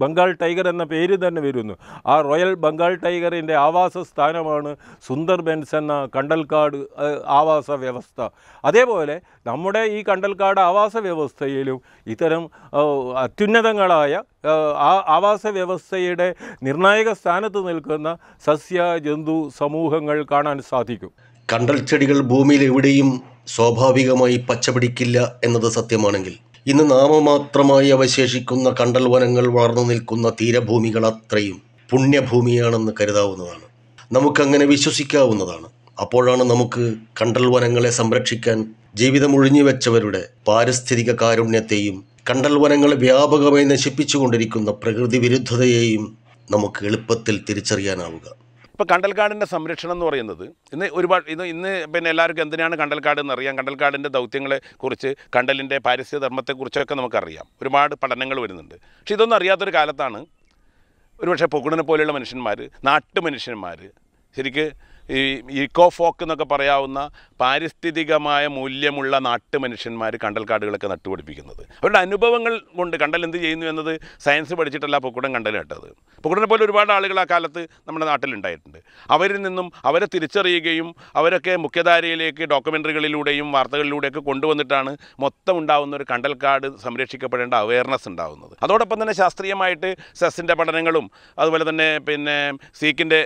ബംഗാൾ ടൈഗർ എന്ന പേര് തന്നെ വരുന്നു ആ റോയൽ ബംഗാൾ ടൈഗറിൻ്റെ ആവാസ സ്ഥാനമാണ് സുന്ദർബൻസ് എന്ന കണ്ടൽക്കാട് ആവാസ വ്യവസ്ഥ അതേപോലെ നമ്മുടെ ഈ കണ്ടൽക്കാട് ആവാസ വ്യവസ്ഥയിലും ഇത്തരം അത്യുന്നതങ്ങളായ ആവാസ വ്യവസ്ഥയുടെ നിർണായക സ്ഥാനത്ത് നിൽക്കുന്ന സസ്യ ജന്തു സമൂഹങ്ങൾ കാണാൻ സാധിക്കും കണ്ടൽ ചെടികൾ ഭൂമിയിൽ എവിടെയും സ്വാഭാവികമായി പച്ചപിടിക്കില്ല എന്നത് സത്യമാണെങ്കിൽ ഇന്ന് നാമമാത്രമായി അവശേഷിക്കുന്ന കണ്ടൽ വനങ്ങൾ വളർന്നു നിൽക്കുന്ന തീരഭൂമികൾ അത്രയും പുണ്യഭൂമിയാണെന്ന് കരുതാവുന്നതാണ് നമുക്കങ്ങനെ വിശ്വസിക്കാവുന്നതാണ് അപ്പോഴാണ് നമുക്ക് കണ്ടൽ വനങ്ങളെ സംരക്ഷിക്കാൻ ജീവിതമൊഴിഞ്ഞു വെച്ചവരുടെ പാരിസ്ഥിതിക കാരുണ്യത്തെയും കണ്ടൽ വനങ്ങളെ വ്യാപകമായി നശിപ്പിച്ചുകൊണ്ടിരിക്കുന്ന പ്രകൃതി വിരുദ്ധതയെയും നമുക്ക് എളുപ്പത്തിൽ തിരിച്ചറിയാനാവുക ഇപ്പോൾ കണ്ടൽക്കാടിൻ്റെ സംരക്ഷണം എന്ന് പറയുന്നത് ഇന്ന് ഒരുപാട് ഇന്ന് ഇന്ന് പിന്നെ എല്ലാവർക്കും എന്തിനാണ് കണ്ടൽക്കാട് എന്നറിയാം കണ്ടൽക്കാടിൻ്റെ കുറിച്ച് കണ്ടലിൻ്റെ ധർമ്മത്തെക്കുറിച്ചൊക്കെ നമുക്കറിയാം ഒരുപാട് പഠനങ്ങൾ വരുന്നുണ്ട് പക്ഷേ ഇതൊന്നും അറിയാത്തൊരു കാലത്താണ് ഒരുപക്ഷെ പൊക്കുടനെ പോലെയുള്ള മനുഷ്യന്മാർ നാട്ടു മനുഷ്യന്മാർ ശരിക്ക് ഈ ഇക്കോ ഫോക്ക് എന്നൊക്കെ പറയാവുന്ന പാരിസ്ഥിതികമായ മൂല്യമുള്ള നാട്ടു മനുഷ്യന്മാർ കണ്ടൽക്കാടുകളൊക്കെ നട്ടുപിടിപ്പിക്കുന്നത് അവരുടെ അനുഭവങ്ങൾ കൊണ്ട് കണ്ടൽ എന്ത് ചെയ്യുന്നു എന്നത് സയൻസ് പഠിച്ചിട്ടല്ല പൊക്കുടം കണ്ടൽ കേട്ടത് പൊക്കുടനെ പോലെ ഒരുപാട് ആളുകൾ ആ കാലത്ത് നമ്മുടെ നാട്ടിലുണ്ടായിട്ടുണ്ട് അവരിൽ നിന്നും അവരെ തിരിച്ചറിയുകയും അവരൊക്കെ മുഖ്യധാരയിലേക്ക് ഡോക്യുമെൻ്ററികളിലൂടെയും വാർത്തകളിലൂടെയൊക്കെ കൊണ്ടുവന്നിട്ടാണ് മൊത്തം ഉണ്ടാകുന്ന ഒരു കണ്ടൽക്കാട് സംരക്ഷിക്കപ്പെടേണ്ട അവയർനെസ് ഉണ്ടാകുന്നത് അതോടൊപ്പം തന്നെ ശാസ്ത്രീയമായിട്ട് സെസ്സിൻ്റെ പഠനങ്ങളും അതുപോലെ തന്നെ പിന്നെ സീക്കിൻ്റെ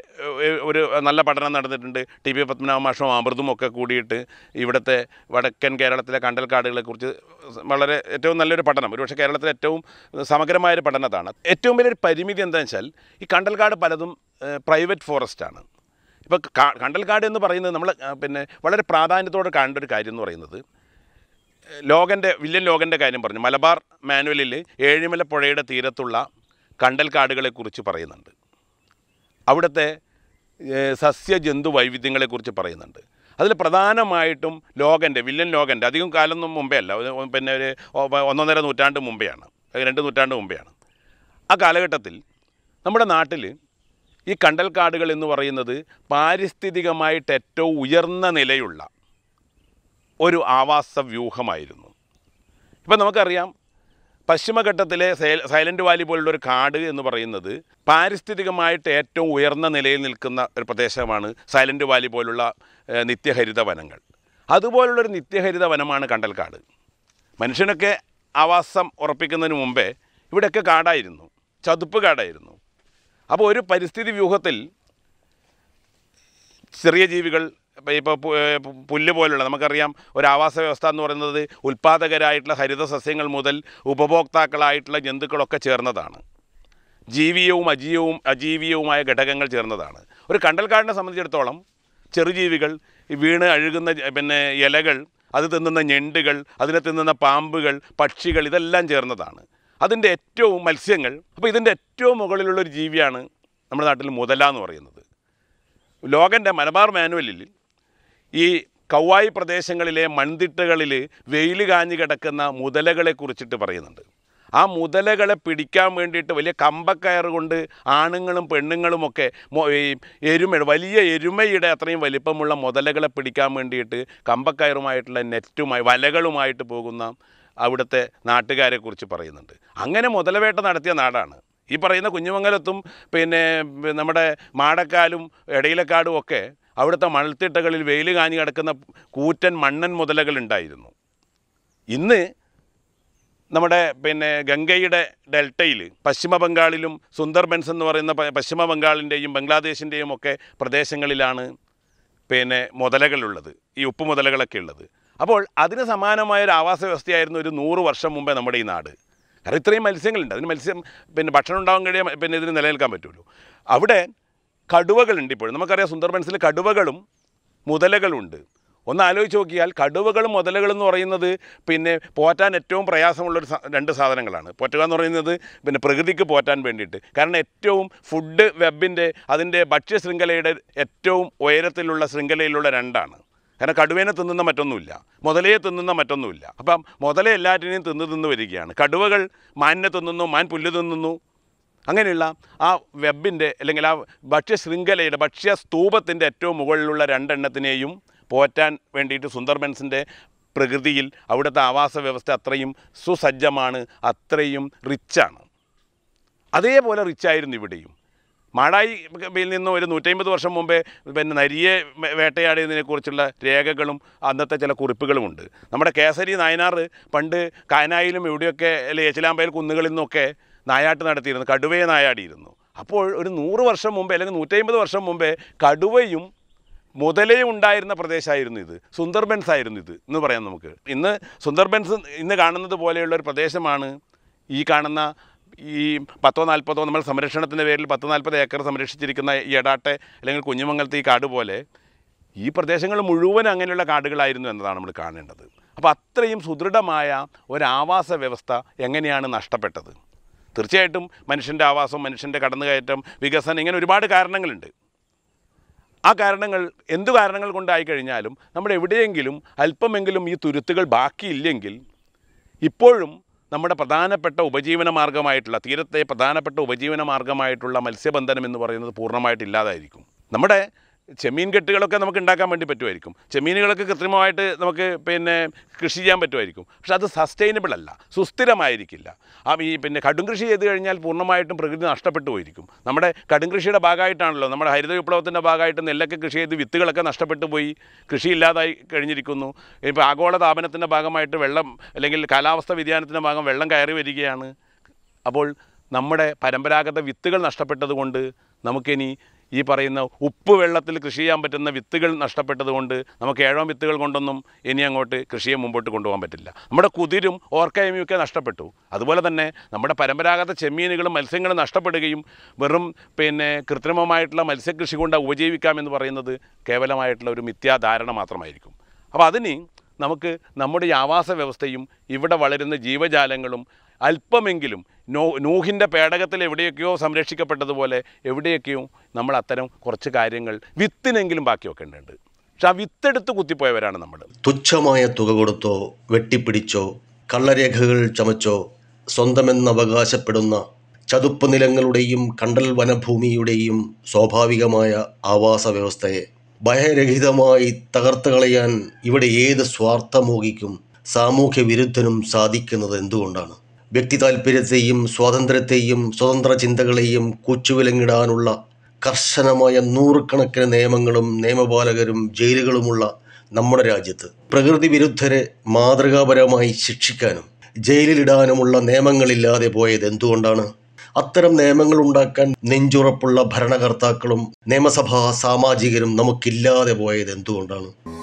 ഒരു നല്ല പഠനം നടന്നു നടന്നിട്ടുണ്ട് ടി പി പത്മനാഭ മാഷും അമൃതും ഒക്കെ കൂടിയിട്ട് ഇവിടുത്തെ വടക്കൻ കേരളത്തിലെ കണ്ടൽക്കാടുകളെക്കുറിച്ച് വളരെ ഏറ്റവും നല്ലൊരു പഠനം ഒരുപക്ഷെ കേരളത്തിലെ ഏറ്റവും സമഗ്രമായൊരു പഠനത്താണ് ഏറ്റവും വലിയൊരു പരിമിതി എന്താണെന്ന് വെച്ചാൽ ഈ കണ്ടൽക്കാട് പലതും പ്രൈവറ്റ് ഫോറസ്റ്റാണ് ഇപ്പോൾ കണ്ടൽക്കാട് എന്ന് പറയുന്നത് നമ്മൾ പിന്നെ വളരെ പ്രാധാന്യത്തോടെ കാണേണ്ട ഒരു കാര്യം എന്ന് പറയുന്നത് ലോകൻ്റെ വില്യം ലോകൻ്റെ കാര്യം പറഞ്ഞു മലബാർ മാനുവലിൽ ഏഴിമല പുഴയുടെ തീരത്തുള്ള കണ്ടൽക്കാടുകളെക്കുറിച്ച് പറയുന്നുണ്ട് അവിടുത്തെ സസ്യജന്തു വൈവിധ്യങ്ങളെക്കുറിച്ച് പറയുന്നുണ്ട് അതിൽ പ്രധാനമായിട്ടും ലോകൻ്റെ വില്ലൻ ലോകൻ്റെ അധികം കാലമൊന്നും മുമ്പേ അല്ല പിന്നെ ഒരു ഒന്നൊന്നര നൂറ്റാണ്ട് മുമ്പെയാണ് രണ്ട് നൂറ്റാണ്ട് മുമ്പെയാണ് ആ കാലഘട്ടത്തിൽ നമ്മുടെ നാട്ടിൽ ഈ കണ്ടൽക്കാടുകൾ എന്ന് പറയുന്നത് പാരിസ്ഥിതികമായിട്ട് ഏറ്റവും ഉയർന്ന നിലയുള്ള ഒരു ആവാസ വ്യൂഹമായിരുന്നു ഇപ്പം നമുക്കറിയാം പശ്ചിമഘട്ടത്തിലെ സൈലന്റ് വാലി പോലുള്ള ഒരു കാട് എന്ന് പറയുന്നത് പാരിസ്ഥിതികമായിട്ട് ഏറ്റവും ഉയർന്ന നിലയിൽ നിൽക്കുന്ന ഒരു പ്രദേശമാണ് സൈലന്റ് വാലി പോലുള്ള നിത്യഹരിത വനങ്ങൾ അതുപോലുള്ളൊരു നിത്യഹരിത വനമാണ് കണ്ടൽക്കാട് മനുഷ്യനൊക്കെ ആവാസം ഉറപ്പിക്കുന്നതിന് മുമ്പേ ഇവിടെയൊക്കെ കാടായിരുന്നു ചതുപ്പ് കാടായിരുന്നു അപ്പോൾ ഒരു പരിസ്ഥിതി വ്യൂഹത്തിൽ ചെറിയ ജീവികൾ ഇപ്പോൾ പുല്ല് പോലുള്ള നമുക്കറിയാം ഒരു ആവാസ വ്യവസ്ഥ എന്ന് പറയുന്നത് ഉൽപ്പാദകരായിട്ടുള്ള ഹരിത സസ്യങ്ങൾ മുതൽ ഉപഭോക്താക്കളായിട്ടുള്ള ജന്തുക്കളൊക്കെ ചേർന്നതാണ് ജീവിയവും അജീവവും അജീവിയവുമായ ഘടകങ്ങൾ ചേർന്നതാണ് ഒരു കണ്ടൽക്കാടിനെ സംബന്ധിച്ചിടത്തോളം ചെറുജീവികൾ വീണ് അഴുകുന്ന പിന്നെ ഇലകൾ അത് തിന്നുന്ന ഞെണ്ടുകൾ അതിനെ തിന്നുന്ന പാമ്പുകൾ പക്ഷികൾ ഇതെല്ലാം ചേർന്നതാണ് അതിൻ്റെ ഏറ്റവും മത്സ്യങ്ങൾ അപ്പോൾ ഇതിൻ്റെ ഏറ്റവും മുകളിലുള്ളൊരു ഒരു ജീവിയാണ് നമ്മുടെ നാട്ടിൽ മുതല എന്ന് പറയുന്നത് ലോകൻ്റെ മലബാർ മാനുവലിൽ ഈ കൗവായി പ്രദേശങ്ങളിലെ മൺതിട്ടകളിൽ വെയിൽ കാഞ്ഞു കിടക്കുന്ന മുതലകളെ കുറിച്ചിട്ട് പറയുന്നുണ്ട് ആ മുതലകളെ പിടിക്കാൻ വേണ്ടിയിട്ട് വലിയ കമ്പക്കയർ കൊണ്ട് ആണുങ്ങളും പെണ്ണുങ്ങളുമൊക്കെ ഒക്കെ എരുമ വലിയ എരുമയുടെ അത്രയും വലിപ്പമുള്ള മുതലകളെ പിടിക്കാൻ വേണ്ടിയിട്ട് കമ്പക്കയറുമായിട്ടുള്ള നെറ്റുമായി വലകളുമായിട്ട് പോകുന്ന അവിടുത്തെ നാട്ടുകാരെക്കുറിച്ച് പറയുന്നുണ്ട് അങ്ങനെ മുതലവേട്ട നടത്തിയ നാടാണ് ഈ പറയുന്ന കുഞ്ഞുമംഗലത്തും പിന്നെ നമ്മുടെ മാടക്കാലും ഇടയിലക്കാടും ഒക്കെ അവിടുത്തെ മണൽത്തിട്ടകളിൽ വെയിൽ കാഞ്ഞ് കിടക്കുന്ന കൂറ്റൻ മണ്ണൻ മുതലകൾ ഉണ്ടായിരുന്നു ഇന്ന് നമ്മുടെ പിന്നെ ഗംഗയുടെ ഡെൽറ്റയിൽ പശ്ചിമ ബംഗാളിലും സുന്ദർബൻസ് എന്ന് പറയുന്ന പശ്ചിമ ബംഗാളിൻ്റെയും ബംഗ്ലാദേശിൻ്റെയും ഒക്കെ പ്രദേശങ്ങളിലാണ് പിന്നെ മുതലകളുള്ളത് ഈ ഉപ്പ് മുതലകളൊക്കെ ഉള്ളത് അപ്പോൾ അതിന് സമാനമായ ഒരു ആവാസ വ്യവസ്ഥയായിരുന്നു ഒരു നൂറ് വർഷം മുമ്പേ നമ്മുടെ ഈ നാട് കാരണം ഇത്രയും മത്സ്യങ്ങളുണ്ട് അതിന് മത്സ്യം പിന്നെ ഭക്ഷണം ഉണ്ടാകാൻ കഴിയാൻ പിന്നെ ഇതിന് നിലനിൽക്കാൻ പറ്റുള്ളൂ അവിടെ കടുവകളുണ്ട് ഇപ്പോഴും നമുക്കറിയാം സുന്ദർബൻസിൽ കടുവകളും മുതലകളുണ്ട് ഒന്ന് ആലോചിച്ച് നോക്കിയാൽ കടുവകളും മുതലകളും എന്ന് പറയുന്നത് പിന്നെ പോറ്റാൻ ഏറ്റവും പ്രയാസമുള്ളൊരു രണ്ട് സാധനങ്ങളാണ് പോറ്റുക എന്ന് പറയുന്നത് പിന്നെ പ്രകൃതിക്ക് പോറ്റാൻ വേണ്ടിയിട്ട് കാരണം ഏറ്റവും ഫുഡ് വെബിൻ്റെ അതിൻ്റെ ഭക്ഷ്യ ശൃംഖലയുടെ ഏറ്റവും ഉയരത്തിലുള്ള ശൃംഖലയിലുള്ള രണ്ടാണ് കാരണം കടുവേനെ തിന്നുന്ന മറ്റൊന്നുമില്ല മുതലയെ തിന്നുന്ന മറ്റൊന്നുമില്ല അപ്പം മുതല എല്ലാറ്റിനെയും തിന്നു തിന്നു വരികയാണ് കടുവകൾ മാനിനെ തിന്നുന്നു മാൻ പുല്ല് തിന്നുന്നു അങ്ങനെയുള്ള ആ വെബിൻ്റെ അല്ലെങ്കിൽ ആ ശൃംഖലയുടെ ഭക്ഷ്യ സ്തൂപത്തിൻ്റെ ഏറ്റവും മുകളിലുള്ള രണ്ടെണ്ണത്തിനെയും പോറ്റാൻ വേണ്ടിയിട്ട് സുന്ദർബൻസിൻ്റെ പ്രകൃതിയിൽ അവിടുത്തെ ആവാസ വ്യവസ്ഥ അത്രയും സുസജ്ജമാണ് അത്രയും റിച്ചാണ് അതേപോലെ റിച്ചായിരുന്നു ഇവിടെയും മാടായിയിൽ നിന്ന് ഒരു നൂറ്റമ്പത് വർഷം മുമ്പേ പിന്നെ നരിയെ വേട്ടയാടിയതിനെക്കുറിച്ചുള്ള രേഖകളും അന്നത്തെ ചില കുറിപ്പുകളുമുണ്ട് നമ്മുടെ കേസരി നായനാർ പണ്ട് കാനായിലും എവിടെയൊക്കെ അല്ലെങ്കിൽ എച്ചിലാമ്പയിൽ കുന്നുകളിൽ നിന്നൊക്കെ നായാട്ട് നടത്തിയിരുന്നു കടുവയെ നായാടിയിരുന്നു അപ്പോൾ ഒരു നൂറ് വർഷം മുമ്പേ അല്ലെങ്കിൽ നൂറ്റമ്പത് വർഷം മുമ്പേ കടുവയും മുതലയും ഉണ്ടായിരുന്ന പ്രദേശമായിരുന്നു ഇത് സുന്ദർബൻസ് ആയിരുന്നു ഇത് എന്ന് പറയാം നമുക്ക് ഇന്ന് സുന്ദർബൻസ് ഇന്ന് കാണുന്നത് പോലെയുള്ള ഒരു പ്രദേശമാണ് ഈ കാണുന്ന ഈ പത്തോ നാൽപ്പതോ നമ്മൾ സംരക്ഷണത്തിൻ്റെ പേരിൽ പത്തോ നാൽപ്പത് ഏക്കർ സംരക്ഷിച്ചിരിക്കുന്ന ഈ എടാട്ടെ അല്ലെങ്കിൽ കുഞ്ഞുമംഗലത്തെ ഈ കാട് പോലെ ഈ പ്രദേശങ്ങൾ മുഴുവൻ അങ്ങനെയുള്ള കാടുകളായിരുന്നു എന്നതാണ് നമ്മൾ കാണേണ്ടത് അപ്പോൾ അത്രയും സുദൃഢമായ ഒരു ആവാസ വ്യവസ്ഥ എങ്ങനെയാണ് നഷ്ടപ്പെട്ടത് തീർച്ചയായിട്ടും മനുഷ്യൻ്റെ ആവാസം മനുഷ്യൻ്റെ കടന്നുകയറ്റം വികസനം ഇങ്ങനെ ഒരുപാട് കാരണങ്ങളുണ്ട് ആ കാരണങ്ങൾ എന്തു കാരണങ്ങൾ കൊണ്ടായി കഴിഞ്ഞാലും നമ്മുടെ എവിടെയെങ്കിലും അല്പമെങ്കിലും ഈ തുരുത്തുകൾ ബാക്കിയില്ലെങ്കിൽ ഇപ്പോഴും നമ്മുടെ പ്രധാനപ്പെട്ട ഉപജീവന മാർഗമായിട്ടുള്ള തീരത്തെ പ്രധാനപ്പെട്ട ഉപജീവന മാർഗമായിട്ടുള്ള മത്സ്യബന്ധനം എന്ന് പറയുന്നത് പൂർണ്ണമായിട്ട് ഇല്ലാതായിരിക്കും നമ്മുടെ ചെമ്മീൻ കെട്ടുകളൊക്കെ നമുക്ക് ഉണ്ടാക്കാൻ വേണ്ടി പറ്റുമായിരിക്കും ചെമ്മീനുകളൊക്കെ കൃത്രിമമായിട്ട് നമുക്ക് പിന്നെ കൃഷി ചെയ്യാൻ പറ്റുമായിരിക്കും പക്ഷെ അത് സസ്റ്റൈനബിൾ അല്ല സുസ്ഥിരമായിരിക്കില്ല ആ ഈ പിന്നെ കടും കൃഷി ചെയ്ത് കഴിഞ്ഞാൽ പൂർണ്ണമായിട്ടും പ്രകൃതി നഷ്ടപ്പെട്ടു പോയിരിക്കും നമ്മുടെ കടും കൃഷിയുടെ ഭാഗമായിട്ടാണല്ലോ നമ്മുടെ ഹരിത വിപ്ലവത്തിൻ്റെ ഭാഗമായിട്ട് നെല്ലൊക്കെ കൃഷി ചെയ്ത് വിത്തുകളൊക്കെ നഷ്ടപ്പെട്ടു പോയി കൃഷി ഇല്ലാതായി കഴിഞ്ഞിരിക്കുന്നു ഇപ്പോൾ ആഗോള താപനത്തിൻ്റെ ഭാഗമായിട്ട് വെള്ളം അല്ലെങ്കിൽ കാലാവസ്ഥ വ്യതിയാനത്തിൻ്റെ ഭാഗം വെള്ളം കയറി വരികയാണ് അപ്പോൾ നമ്മുടെ പരമ്പരാഗത വിത്തുകൾ നഷ്ടപ്പെട്ടതുകൊണ്ട് നമുക്കിനി ഈ പറയുന്ന ഉപ്പ് വെള്ളത്തിൽ കൃഷി ചെയ്യാൻ പറ്റുന്ന വിത്തുകൾ നഷ്ടപ്പെട്ടതുകൊണ്ട് നമുക്ക് ഏഴോം വിത്തുകൾ കൊണ്ടൊന്നും ഇനി അങ്ങോട്ട് കൃഷിയെ മുമ്പോട്ട് കൊണ്ടുപോകാൻ പറ്റില്ല നമ്മുടെ കുതിരും ഓർക്കയും നഷ്ടപ്പെട്ടു അതുപോലെ തന്നെ നമ്മുടെ പരമ്പരാഗത ചെമ്മീനുകളും മത്സ്യങ്ങളും നഷ്ടപ്പെടുകയും വെറും പിന്നെ കൃത്രിമമായിട്ടുള്ള മത്സ്യകൃഷി കൊണ്ട് ഉപജീവിക്കാമെന്ന് പറയുന്നത് കേവലമായിട്ടുള്ള ഒരു മിഥ്യാധാരണ മാത്രമായിരിക്കും അപ്പോൾ അതിന് നമുക്ക് നമ്മുടെ ആവാസ വ്യവസ്ഥയും ഇവിടെ വളരുന്ന ജീവജാലങ്ങളും അല്പമെങ്കിലും നോ നൂഹിൻ്റെ പേടകത്തിൽ എവിടെയൊക്കെയോ സംരക്ഷിക്കപ്പെട്ടതുപോലെ എവിടെയൊക്കെയോ നമ്മൾ അത്തരം കുറച്ച് കാര്യങ്ങൾ വിത്തിനെങ്കിലും ബാക്കി വെക്കേണ്ടതുണ്ട് പക്ഷെ ആ വിത്തെടുത്ത് കുത്തിപ്പോയവരാണ് നമ്മൾ തുച്ഛമായ തുക കൊടുത്തോ വെട്ടിപ്പിടിച്ചോ കള്ളരേഖകൾ ചമച്ചോ സ്വന്തമെന്നവകാശപ്പെടുന്ന ചതുപ്പ് നിലങ്ങളുടെയും കണ്ടൽ വനഭൂമിയുടെയും സ്വാഭാവികമായ ആവാസ വ്യവസ്ഥയെ ഭയരഹിതമായി തകർത്ത് കളയാൻ ഇവിടെ ഏത് സ്വാർത്ഥമോഹിക്കും സാമൂഹ്യ വിരുദ്ധനും സാധിക്കുന്നത് എന്തുകൊണ്ടാണ് വ്യക്തി താല്പര്യത്തെയും സ്വാതന്ത്ര്യത്തെയും സ്വതന്ത്ര ചിന്തകളെയും കൊച്ചുവിലങ്ങിടാനുള്ള കർശനമായ നൂറുകണക്കിന് നിയമങ്ങളും നിയമപാലകരും ജയിലുകളുമുള്ള നമ്മുടെ രാജ്യത്ത് പ്രകൃതി വിരുദ്ധരെ മാതൃകാപരമായി ശിക്ഷിക്കാനും ജയിലിലിടാനുമുള്ള നിയമങ്ങളില്ലാതെ പോയത് എന്തുകൊണ്ടാണ് അത്തരം നിയമങ്ങൾ ഉണ്ടാക്കാൻ നെഞ്ചുറപ്പുള്ള ഭരണകർത്താക്കളും നിയമസഭാ സാമാജികരും നമുക്കില്ലാതെ പോയത് എന്തുകൊണ്ടാണ്